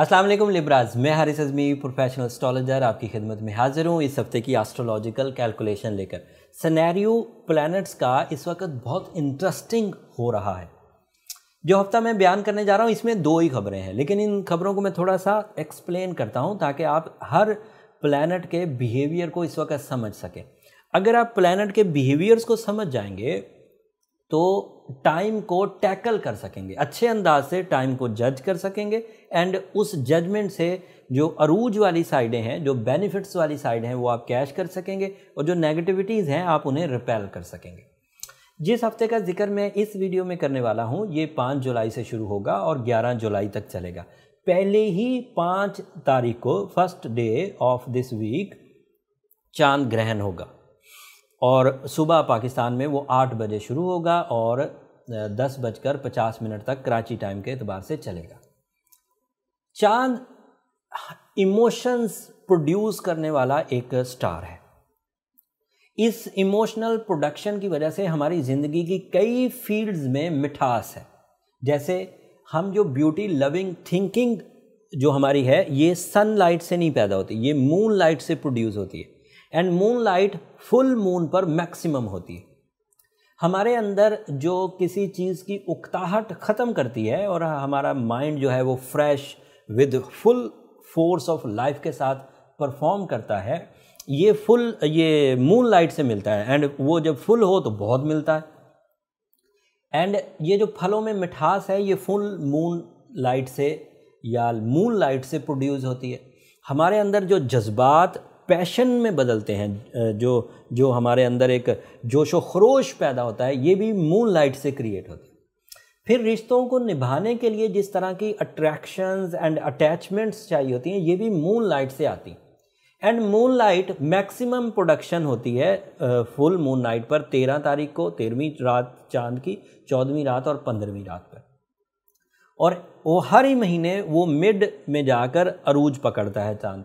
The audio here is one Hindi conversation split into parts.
अस्सलाम वालेकुम लिब्राज मैं हारिस अजमी प्रोफेशनल एस्ट्रोलॉजर आपकी खिदमत में हाजिर हूँ इस हफ्ते की एस्ट्रोलॉजिकल कैलकुलेशन लेकर सनेरियो प्लैनेट्स का इस वक्त बहुत इंटरेस्टिंग हो रहा है जो हफ्ता मैं बयान करने जा रहा हूँ इसमें दो ही खबरें हैं लेकिन इन खबरों को मैं थोड़ा सा एक्सप्लेन करता हूँ ताकि आप हर प्लैनेट के बिहेवियर को इस वक्त समझ सकें अगर आप प्लैनेट के बिहेवियर्स को समझ जाएंगे तो टाइम को टैकल कर सकेंगे अच्छे अंदाज से टाइम को जज कर सकेंगे एंड उस जजमेंट से जो अरूज वाली साइडें हैं जो बेनिफिट्स वाली साइड हैं वो आप कैश कर सकेंगे और जो नेगेटिविटीज़ हैं आप उन्हें रिपेल कर सकेंगे जिस हफ्ते का जिक्र मैं इस वीडियो में करने वाला हूँ ये पाँच जुलाई से शुरू होगा और ग्यारह जुलाई तक चलेगा पहले ही पाँच तारीख को first day of this week चांद ग्रहण होगा और सुबह पाकिस्तान में वो आठ बजे शुरू होगा और दस बजकर पचास मिनट तक कराची टाइम के अतबार से चलेगा चांद इमोशंस प्रोड्यूस करने वाला एक स्टार है इस इमोशनल प्रोडक्शन की वजह से हमारी ज़िंदगी की कई फील्ड्स में मिठास है जैसे हम जो ब्यूटी लविंग थिंकिंग जो हमारी है ये सनलाइट से नहीं पैदा होती ये मून लाइट से प्रोड्यूस होती है and moonlight full moon पर मैक्सिमम होती है हमारे अंदर जो किसी चीज़ की उकताहट ख़त्म करती है और हमारा माइंड जो है वो fresh with full force of life के साथ परफॉर्म करता है ये फुल ये मून लाइट से मिलता है एंड वो जब फुल हो तो बहुत मिलता है एंड ये जो फलों में मिठास है ये फुल मून लाइट से या मून लाइट से प्रोड्यूस होती है हमारे अंदर जो जज्बात पैशन में बदलते हैं जो जो हमारे अंदर एक जोश व खरोश पैदा होता है ये भी मून लाइट से क्रिएट होता है फिर रिश्तों को निभाने के लिए जिस तरह की अट्रैक्शंस एंड अटैचमेंट्स चाहिए होती हैं ये भी मून लाइट से आती हैं and moonlight maximum production होती है फुल मून नाइट पर तेरह तारीख को तेरहवीं रात चांद की चौदहवीं रात और पंद्रहवीं रात पर और वो हर ही महीने वो मिड में जाकर अरूज पकड़ता है चांद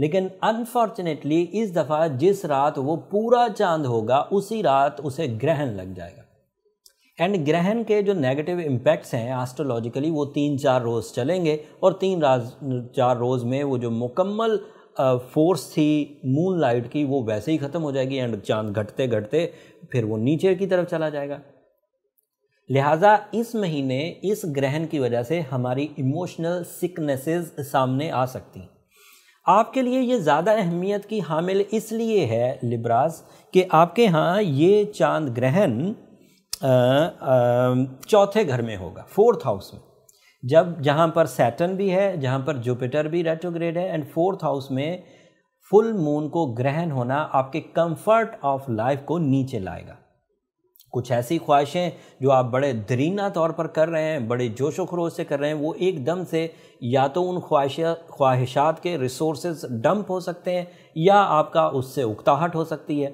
लेकिन अनफॉर्चुनेटली इस दफ़ा जिस रात वो पूरा चांद होगा उसी रात उसे ग्रहण लग जाएगा एंड ग्रहण के जो नेगेटिव इम्पैक्ट्स हैं एस्ट्रोलॉजिकली वो तीन चार रोज़ चलेंगे और तीन राज चार रोज़ में वो जो मुकम्मल फोर्स थी मून लाइट की वो वैसे ही ख़त्म हो जाएगी एंड चांद घटते घटते फिर वो नीचे की तरफ चला जाएगा लिहाजा इस महीने इस ग्रहण की वजह से हमारी इमोशनल सिकनेसेस सामने आ सकती हैं आपके लिए ये ज़्यादा अहमियत की हामिल इसलिए है लिब्रास कि आपके यहाँ ये चांद ग्रहण चौथे घर में होगा फोर्थ हाउस में जब जहाँ पर सैटन भी है जहाँ पर जुपिटर भी रेट्रोग्रेड है एंड फोर्थ हाउस में फुल मून को ग्रहण होना आपके कंफर्ट ऑफ लाइफ को नीचे लाएगा कुछ ऐसी ख्वाहिशें जो आप बड़े दरीना तौर पर कर रहे हैं बड़े जोश खरोश से कर रहे हैं वो एकदम से या तो उन ख्वाहिश ख्वाहिशात के रिसोर्स डंप हो सकते हैं या आपका उससे उकताहट हो सकती है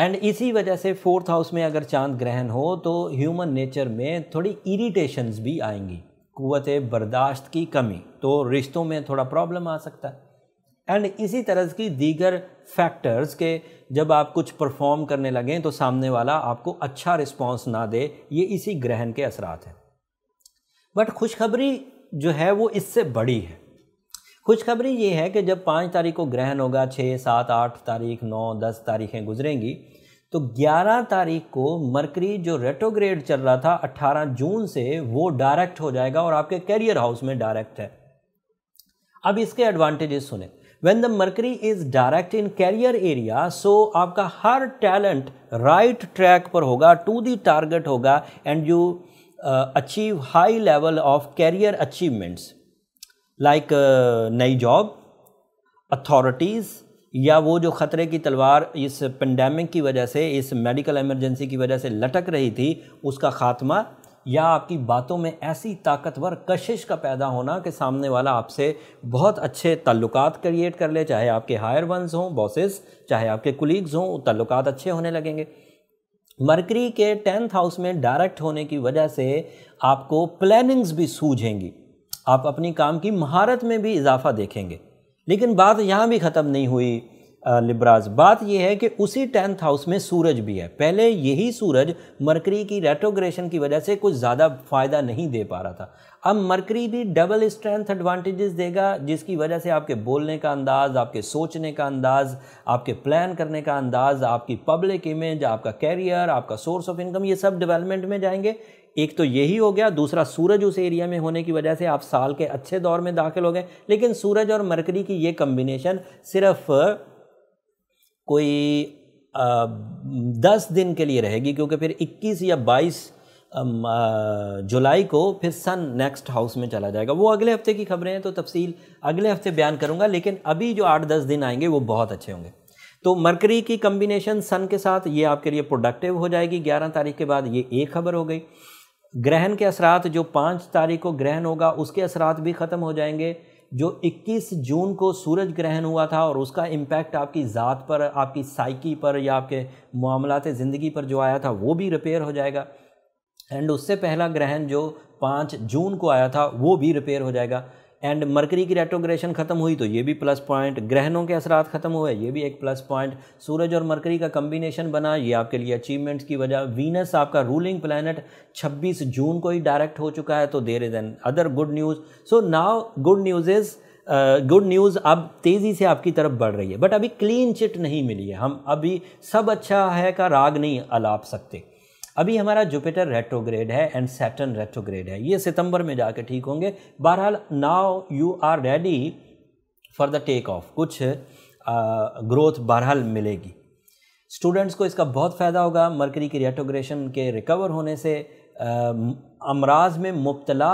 एंड इसी वजह से फोर्थ हाउस में अगर चांद ग्रहण हो तो ह्यूमन नेचर में थोड़ी इरीटेशंस भी आएंगी कुत बर्दाश्त की कमी तो रिश्तों में थोड़ा प्रॉब्लम आ सकता है एंड इसी तरह की दीगर फैक्टर्स के जब आप कुछ परफॉर्म करने लगें तो सामने वाला आपको अच्छा रिस्पॉन्स ना दे ये इसी ग्रहण के असरात हैं बट खुशखबरी जो है वो इससे बड़ी है खुशखबरी ये है कि जब पाँच तारीख को ग्रहण होगा छः सात आठ तारीख नौ दस तारीखें गुजरेंगी तो ग्यारह तारीख को मरकरी जो रेटोग्रेड चल रहा था अट्ठारह जून से वो डायरेक्ट हो जाएगा और आपके कैरियर हाउस में डायरेक्ट है अब इसके एडवांटेजेस सुने when the Mercury is direct in career area so आपका हर टैलेंट राइट ट्रैक पर होगा टू दी टारगेट होगा and you achieve high level of career achievements like uh, नई जॉब अथॉरिटीज़ या वो जो ख़तरे की तलवार इस पेंडेमिक की वजह से इस मेडिकल इमरजेंसी की वजह से लटक रही थी उसका ख़ात्मा या आपकी बातों में ऐसी ताकतवर कशिश का पैदा होना कि सामने वाला आपसे बहुत अच्छे तल्लुक क्रिएट कर ले चाहे आपके हायर वंस हों बॉसेस चाहे आपके कुलीग्स हों तल्लुक अच्छे होने लगेंगे मरकरी के टेंथ हाउस में डायरेक्ट होने की वजह से आपको प्लानिंग्स भी सूझेंगी आप अपनी काम की महारत में भी इजाफा देखेंगे लेकिन बात यहाँ भी ख़त्म नहीं हुई लिब्राज बात यह है कि उसी टेंथ हाउस में सूरज भी है पहले यही सूरज मरकरी की रेट्रोग्रेशन की वजह से कुछ ज़्यादा फ़ायदा नहीं दे पा रहा था अब मरकरी भी डबल स्ट्रेंथ एडवांटेजेस देगा जिसकी वजह से आपके बोलने का अंदाज़ आपके सोचने का अंदाज़ आपके प्लान करने का अंदाज़ आपकी पब्लिक इमेज आपका कैरियर आपका सोर्स ऑफ इनकम ये सब डेवलपमेंट में जाएंगे एक तो यही हो गया दूसरा सूरज उस एरिया में होने की वजह से आप साल के अच्छे दौर में दाखिल हो गए लेकिन सूरज और मरकरी की ये कम्बिनेशन सिर्फ कोई दस दिन के लिए रहेगी क्योंकि फिर 21 या 22 जुलाई को फिर सन नेक्स्ट हाउस में चला जाएगा वो अगले हफ्ते की खबरें हैं तो तफसील अगले हफ्ते बयान करूँगा लेकिन अभी जो आठ दस दिन आएंगे वो बहुत अच्छे होंगे तो मरकरी की कम्बिनेशन सन के साथ ये आपके लिए प्रोडक्टिव हो जाएगी ग्यारह तारीख के बाद ये एक खबर हो गई ग्रहण के असरात जो पाँच तारीख को ग्रहण होगा उसके असरात भी ख़त्म हो जाएंगे जो 21 जून को सूरज ग्रहण हुआ था और उसका इम्पैक्ट आपकी ज़ात पर आपकी साइकी पर या आपके मामलात ज़िंदगी पर जो आया था वो भी रिपेयर हो जाएगा एंड उससे पहला ग्रहण जो पाँच जून को आया था वो भी रिपेयर हो जाएगा एंड मरकरी की रेट्रोग्रेशन ख़त्म हुई तो ये भी प्लस पॉइंट ग्रहणों के असरात ख़त्म हुए ये भी एक प्लस पॉइंट सूरज और मरकरी का कम्बिनेशन बना ये आपके लिए अचीवमेंट्स की वजह वीनस आपका रूलिंग प्लानट 26 जून को ही डायरेक्ट हो चुका है तो there is another good news so now good news is good uh, news अब तेज़ी से आपकी तरफ बढ़ रही है बट अभी क्लीन चिट नहीं मिली है हम अभी सब अच्छा है का राग नहीं अलाप सकते अभी हमारा जुपिटर रेट्रोग्रेड है एंड सैटर्न रेट्रोग्रेड है ये सितंबर में जाके ठीक होंगे बहरहाल now you are ready for the take off कुछ ग्रोथ बहरहाल मिलेगी स्टूडेंट्स को इसका बहुत फ़ायदा होगा मरकरी की रेटोग्रेशन के रिकवर होने से अमराज में मुबतला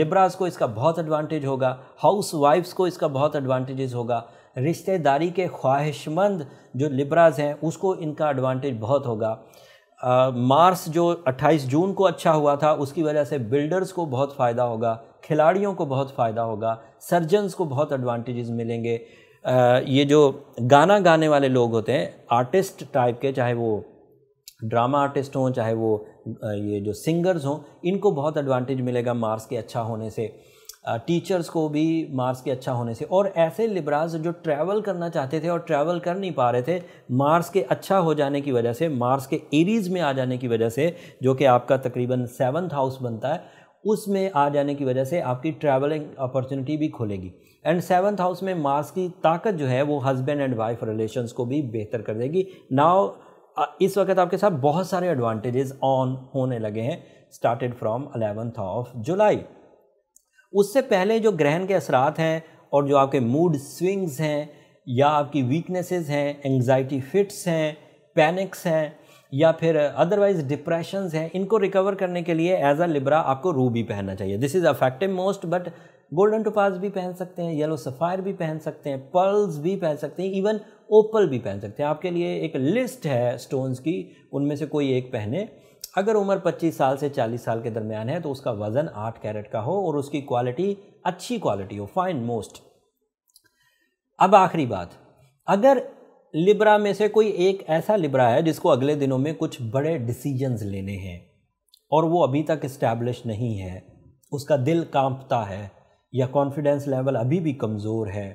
लिब्राज को इसका बहुत एडवांटेज होगा हाउस वाइफ्स को इसका बहुत एडवांटेजेस होगा रिश्तेदारी के ख्वाहिशमंद जो लिब्राज हैं उसको इनका एडवांटेज बहुत होगा मार्स जो 28 जून को अच्छा हुआ था उसकी वजह से बिल्डर्स को बहुत फ़ायदा होगा खिलाड़ियों को बहुत फ़ायदा होगा सर्जन्स को बहुत एडवांटेजेस मिलेंगे आ, ये जो गाना गाने वाले लोग होते हैं आर्टिस्ट टाइप के चाहे वो ड्रामा आर्टिस्ट हों चाहे वो ये जो सिंगर्स हों इनको बहुत एडवांटेज मिलेगा मार्स के अच्छा होने से टीचर्स को भी मार्स के अच्छा होने से और ऐसे लिब्राज जो ट्रैवल करना चाहते थे और ट्रैवल कर नहीं पा रहे थे मार्स के अच्छा हो जाने की वजह से मार्स के एरीज़ में आ जाने की वजह से जो कि आपका तकरीबन सेवन्थ हाउस बनता है उसमें आ जाने की वजह से आपकी ट्रैवलिंग अपॉर्चुनिटी भी खुलेगी एंड सेवन्थ हाउस में मार्स की ताकत जो है वो हस्बैंड एंड वाइफ रिलेशंस को भी बेहतर कर देगी नाव इस वक्त आपके साथ बहुत सारे एडवांटेजेस ऑन होने लगे हैं started from eleventh of July उससे पहले जो ग्रहण के असरात हैं और जो आपके मूड स्विंग्स हैं या आपकी वीकनेसेस हैं एंग्जाइटी फिट्स हैं पैनिक्स हैं या फिर अदरवाइज डिप्रेशंस हैं इनको रिकवर करने के लिए एज अ लिब्रा आपको रूबी पहनना चाहिए this is effective most but golden topaz भी पहन सकते हैं येलो सफ़ायर भी पहन सकते हैं पर्ल्स भी पहन सकते हैं इवन ओपल भी पहन सकते हैं आपके लिए एक लिस्ट है स्टोन्स की उनमें से कोई एक पहने अगर उम्र 25 साल से 40 साल के दरमियान है तो उसका वज़न 8 कैरेट का हो और उसकी क्वालिटी अच्छी क्वालिटी हो फाइन मोस्ट अब आखिरी बात अगर लिब्रा में से कोई एक ऐसा लिब्रा है जिसको अगले दिनों में कुछ बड़े डिसीजंस लेने हैं और वो अभी तक इस्टेब्लिश नहीं है उसका दिल कांपता है या कॉन्फिडेंस लेवल अभी भी कमज़ोर है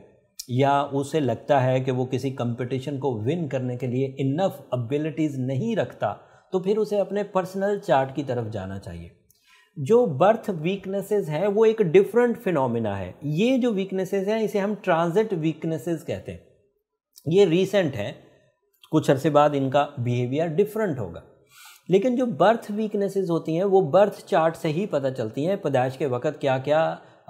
या उसे लगता है कि वो किसी कंपटीशन को विन करने के लिए इनफ एबिलिटीज़ नहीं रखता तो फिर उसे अपने पर्सनल चार्ट की तरफ जाना चाहिए जो बर्थ वीकनेसेस हैं वो एक डिफरेंट फिनोमिना है ये जो वीकनेसेस हैं इसे हम ट्रांजिट वीकनेसेस कहते हैं ये रीसेंट है कुछ अरसे बाद इनका बिहेवियर डिफरेंट होगा लेकिन जो बर्थ वीकनेसेस होती हैं वो बर्थ चार्ट से ही पता चलती हैं पैदाइश के वक्त क्या क्या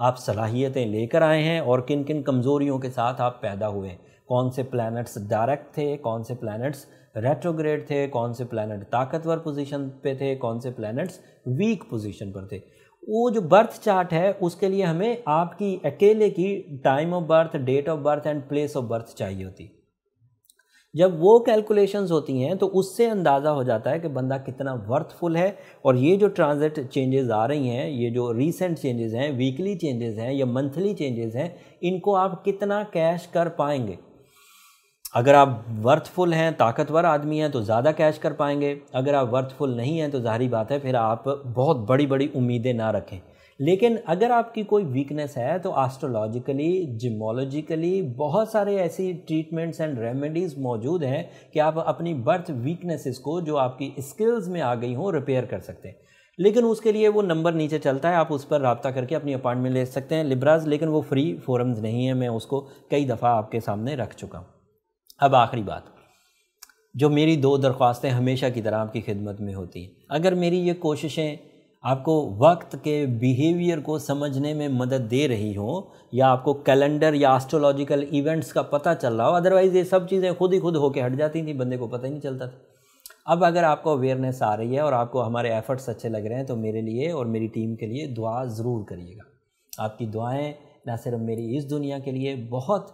आप सलाहियतें लेकर आए हैं और किन किन कमज़ोरियों के साथ आप पैदा हुए हैं कौन से प्लैनेट्स डायरेक्ट थे कौन से प्लैनेट्स रेट्रोग्रेड थे कौन से प्लैनेट ताकतवर पोजीशन पे थे कौन से प्लैनेट्स वीक पोजीशन पर थे वो जो बर्थ चार्ट है उसके लिए हमें आपकी अकेले की time of birth date of birth and place of birth चाहिए होती जब वो कैलकुलेशंस होती हैं तो उससे अंदाज़ा हो जाता है कि बंदा कितना वर्थफुल है और ये जो ट्रांजिट चेंजेस आ रही हैं ये जो रीसेंट चेंजेस हैं वीकली चेंजेस हैं या मंथली चेंजेस हैं इनको आप कितना कैश कर पाएंगे अगर आप वर्थफुल हैं ताकतवर आदमी हैं तो ज़्यादा कैश कर पाएंगे अगर आप वर्थफुल नहीं हैं तो ज़ाहरी बात है फिर आप बहुत बड़ी बड़ी उम्मीदें ना रखें लेकिन अगर आपकी कोई वीकनेस है तो आस्ट्रोलॉजिकली जिमोलॉजिकली बहुत सारे ऐसी ट्रीटमेंट्स एंड रेमेडीज़ मौजूद हैं कि आप अपनी बर्थ वीकनेसेस को जो आपकी स्किल्स में आ गई हों रिपेयर कर सकते हैं लेकिन उसके लिए वो नंबर नीचे चलता है आप उस पर रबता करके अपनी अपॉइंटमेंट ले सकते हैं लिब्राज लेकिन वो फ्री फोरम्स नहीं है मैं उसको कई दफ़ा आपके सामने रख चुका हूँ अब आखिरी बात जो मेरी दो दरख्वास्तें हमेशा की तरह आपकी खिदमत में होती हैं अगर मेरी ये कोशिशें आपको वक्त के बिहेवियर को समझने में मदद दे रही हो या आपको कैलेंडर या एस्ट्रोलॉजिकल इवेंट्स का पता चल रहा हो अदरवाइज़ ये सब चीज़ें खुद ही खुद होके हट जाती थी बंदे को पता ही नहीं चलता था अब अगर आपको अवेयरनेस आ रही है और आपको हमारे एफ़र्ट्स अच्छे लग रहे हैं तो मेरे लिए और मेरी टीम के लिए दुआ ज़रूर करिएगा आपकी दुआएँ ना सिर्फ मेरी इस दुनिया के लिए बहुत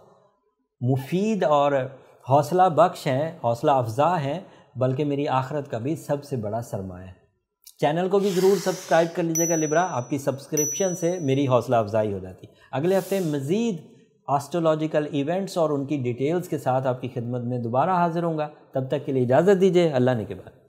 मुफीद और हौसला बख्श हैं हौसला अफजा हैं बल्कि मेरी आखरत का भी सबसे बड़ा सरमा है चैनल को भी ज़रूर सब्सक्राइब कर लीजिएगा लिब्रा आपकी सब्सक्रिप्शन से मेरी हौसला अफजाई हो जाती अगले हफ्ते मज़ीद आस्ट्रोलॉजिकल इवेंट्स और उनकी डिटेल्स के साथ आपकी खिदमत में दोबारा हाजिर होंगे तब तक के लिए इजाज़त दीजिए अल्लाह ने के बाद